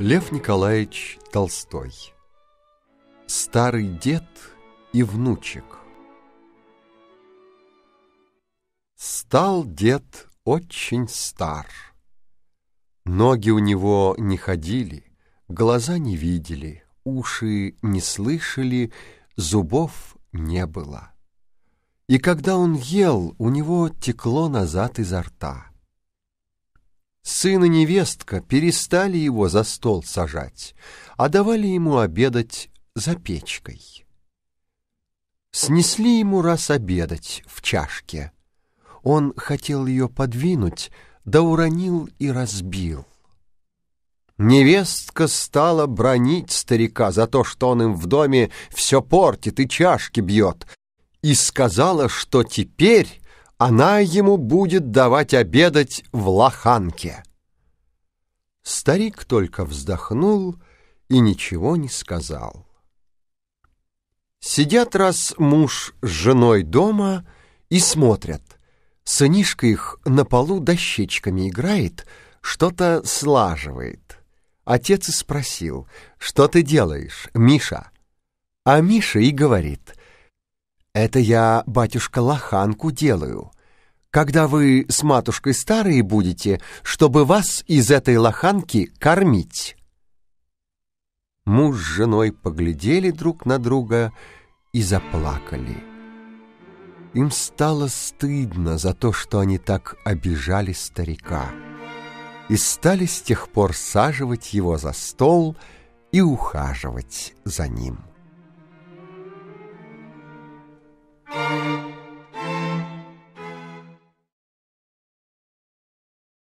Лев Николаевич Толстой Старый дед и внучек Стал дед очень стар. Ноги у него не ходили, глаза не видели, уши не слышали, зубов не было. И когда он ел, у него текло назад изо рта — Сын и невестка перестали его за стол сажать, а давали ему обедать за печкой. Снесли ему раз обедать в чашке. Он хотел ее подвинуть, да уронил и разбил. Невестка стала бронить старика за то, что он им в доме все портит и чашки бьет, и сказала, что теперь она ему будет давать обедать в лоханке. Старик только вздохнул и ничего не сказал. Сидят раз муж с женой дома и смотрят. Сынишка их на полу дощечками играет, что-то слаживает. Отец и спросил, что ты делаешь, Миша? А Миша и говорит, это я, батюшка, лоханку делаю когда вы с матушкой старые будете, чтобы вас из этой лоханки кормить. Муж с женой поглядели друг на друга и заплакали. Им стало стыдно за то, что они так обижали старика, и стали с тех пор саживать его за стол и ухаживать за ним.